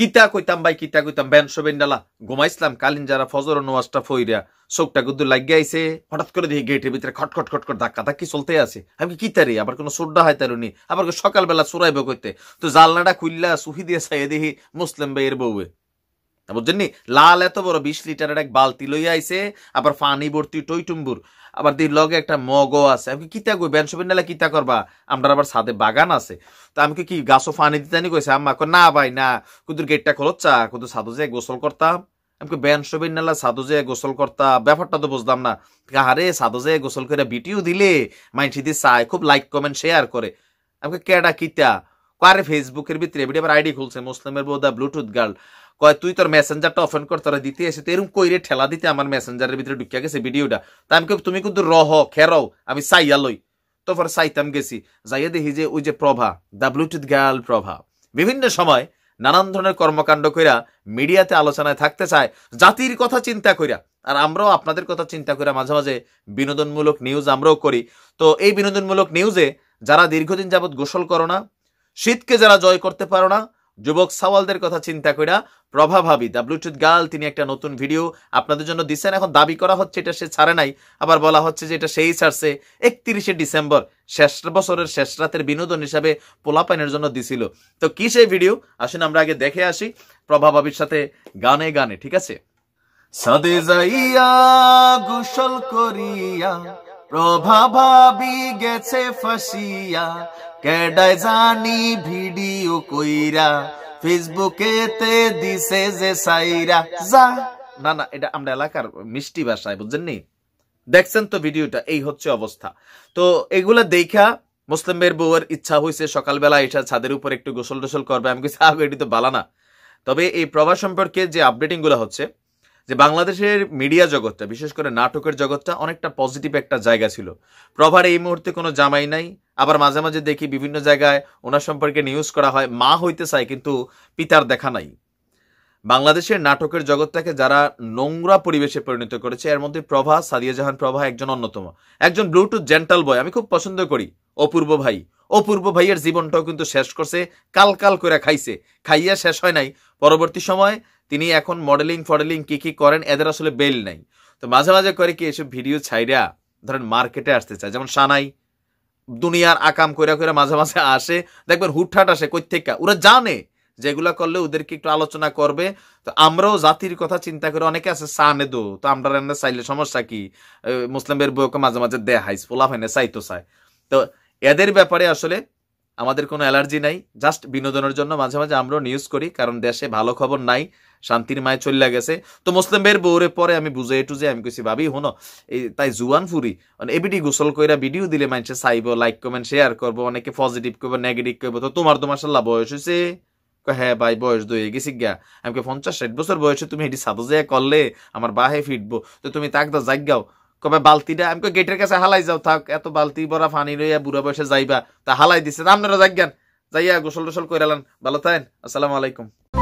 কিতা কইতাম ভাই কিতা কইতাম ব্যান সোবেন ডালা ঘুমাইছিলাম কালিন যারা ফজর নোয়াজটা ফইরা চোখটা গুদ্দু লাগিয়ে আইসে হঠাৎ করে দেখি গেটের ভিতরে খটখট খটখট ধাক্কা ধাক্কি চলতে আছে আমি কি তারি আবার কোনো সোড্ডা হয় তারুনি আবার সকালবেলা চোরাইবে কইতে তো জালনাটা খুললা সুহি দিয়ে সাইয়ে দেখি মুসলিম ভাইয়ের বউয়ে বুঝছেননি লাল এত বড় বিশ লিটারের এক বালতি লইয়া আইসে আবার পানি ভর্তি টইটুম্বুর আবার দির লগে একটা মগও আছে আমি কিতা কই বেনসবেন নালে কিতা করবা আমরা আবার সাদে বাগান আছে তো আমি কি গাছও পানি দিতানি কইছে আম্মা না ভাই না কুদুর গেটটা চা কুদুর সাধু যে গোসল করতাম আমি বেনসবেন নালা সাধু যে গোসল করতা ব্যাপারটা তো বুঝতাম না হারে সাধু যে গোসল করে বিটিও দিলে মাইনসি দিয়ে চায় খুব লাইক কমেন্ট শেয়ার করে আমাকে কেডা কিতা কারে ফেসবুকের ভিতরে আবার আইডি খুলছে মুসলিমের বোধা ব্লুটুথ গার্ল কয় তুই তোর মেসেঞ্জারটা ওপেন কর তোরা দিতে এসে এরকম কইরে ঠেলা দিতে আমার মেসেঞ্জারের ভিতরে ঢুকিয়া গেছে ভিডিওটা তা আমি তুমি কিন্তু রহ খেরও আমি সাইয়া লই তো তারপর সাইতাম গেছি যাইয়া দেখি যে ওই যে প্রভা ডাব্লিউটিড গার্ল প্রভা বিভিন্ন সময় নানান ধরনের কর্মকাণ্ড কইরা মিডিয়াতে আলোচনায় থাকতে চায় জাতির কথা চিন্তা কইরা আর আমরাও আপনাদের কথা চিন্তা করে মাঝে মাঝে বিনোদনমূলক নিউজ আমরাও করি তো এই বিনোদনমূলক নিউজে যারা দীর্ঘদিন যাবৎ গোসল করো না শীতকে যারা জয় করতে পারো না যুবক সাওয়ালদের কথা চিন্তা করে প্রভাভাবি দ্য ব্লুটুথ গার্ল তিনি একটা নতুন ভিডিও আপনাদের জন্য দিচ্ছেন এখন দাবি করা হচ্ছে এটা সে ছাড়ে নাই আবার বলা হচ্ছে যে এটা সেই ছাড়ছে একত্রিশে ডিসেম্বর শেষ বছরের শেষ রাতের বিনোদন হিসাবে পোলাপাইনের জন্য দিছিল তো কি সেই ভিডিও আসুন আমরা আগে দেখে আসি প্রভাভাবির সাথে গানে গানে ঠিক আছে সাদে যাইয়া গোসল করিয়া প্রভা ভাবি গেছে ফসিয়া কেডায় জানি ভিডিও কইরা ফেসবুকে তে দিছে যে সাইরা যা না না এটা আমরা এলাকার মিষ্টি ভাষায় বুঝছেন নি দেখছেন তো ভিডিওটা এই হচ্ছে অবস্থা তো এগুলা দেখা মুসলিম মেয়ের বউয়ের ইচ্ছা হয়েছে সকালবেলা এটা ছাদের উপর একটু গোসল টোসল করবে আমি কিছু এটি তো বালা না তবে এই প্রভা সম্পর্কে যে আপডেটিংগুলো হচ্ছে যে বাংলাদেশের মিডিয়া জগৎটা বিশেষ করে নাটকের জগৎটা অনেকটা পজিটিভ একটা জায়গা ছিল প্রভার এই মুহূর্তে কোনো জামাই নাই আবার মাঝে মাঝে দেখি বিভিন্ন জায়গায় ওনার সম্পর্কে নিউজ করা হয় মা হইতে চায় কিন্তু পিতার দেখা নাই বাংলাদেশের নাটকের জগৎটাকে যারা নোংরা পরিবেশে পরিণত করেছে এর মধ্যে প্রভা সাদিয়া জাহান প্রভা একজন অন্যতম একজন ব্লুটুথ জেন্টাল বয় আমি খুব পছন্দ করি অপূর্ব ভাই অপূর্ব ভাইয়ের জীবনটাও কিন্তু শেষ করছে কালকাল করে খাইছে খাইয়া শেষ হয় নাই পরবর্তী সময় তিনি এখন মডেলিং ফডেলিং কি কি করেন এদের আসলে বেল নাই তো মাঝে মাঝে করে কি এসব ভিডিও ছাইরা ধরেন মার্কেটে আসতে চায় যেমন সানাই দুনিয়ার আকাম কইরা কইরা মাঝে মাঝে আসে দেখবেন হুটহাট আসে কই ওরা জানে যেগুলা করলে ওদেরকে একটু আলোচনা করবে তো আমরাও জাতির কথা চিন্তা করে অনেকে আছে সানে দো তো আমরা রান্না চাইলে সমস্যা কি মুসলিমের বইকে মাঝে মাঝে দেহাইস পোলা ফাইনে চাইতো চাই তো এদের ব্যাপারে আসলে আমাদের কোনো অ্যালার্জি নাই জাস্ট বিনোদনের জন্য মাঝে মাঝে আমরাও নিউজ করি কারণ দেশে ভালো খবর নাই শান্তির মায় চলে গেছে তো মুসলিম বের বউরে পরে আমি বুঝে এটু যে আমি কিছু ভাবি হনো এই তাই জুয়ান ফুরি মানে এবিডি গোসল কইরা ভিডিও দিলে মানুষে চাইব লাইক কমেন্ট শেয়ার করবো অনেকে পজিটিভ করবো নেগেটিভ করবো তো তোমার তো মাসাল্লাহ বয়স হয়েছে হ্যাঁ ভাই বয়স দই গেছি গা আমাকে পঞ্চাশ ষাট বছর বয়সে তুমি এটি সাদু যায় করলে আমার বাহে ফিটবো তো তুমি তাক দাও জাগাও কবে বালতিটা আমি গেটের কাছে হালাই যাও থাক এত বালতি বড়া ফানি লইয়া বুড়া বয়সে যাইবা তা হালাই দিছে আপনারা জাগান যাইয়া গোসল টোসল কইরালান ভালো থাকেন আসসালামু আলাইকুম